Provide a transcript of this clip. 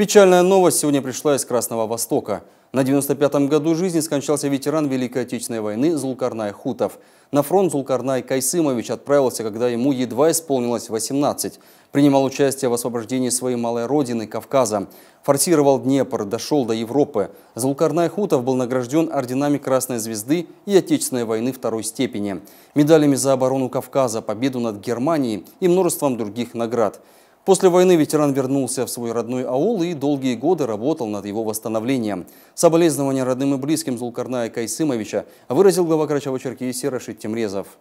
Печальная новость сегодня пришла из Красного Востока. На 95-м году жизни скончался ветеран Великой Отечественной войны Зулкарнай Хутов. На фронт Зулкарнай Кайсымович отправился, когда ему едва исполнилось 18. Принимал участие в освобождении своей малой родины Кавказа. Форсировал Днепр, дошел до Европы. Зулкарнай Хутов был награжден орденами Красной Звезды и Отечественной войны второй степени, медалями за оборону Кавказа, победу над Германией и множеством других наград. После войны ветеран вернулся в свой родной аул и долгие годы работал над его восстановлением. Соболезнования родным и близким Зулкарная Кайсымовича выразил глава Крачева-Черкесии Рашид Темрезов.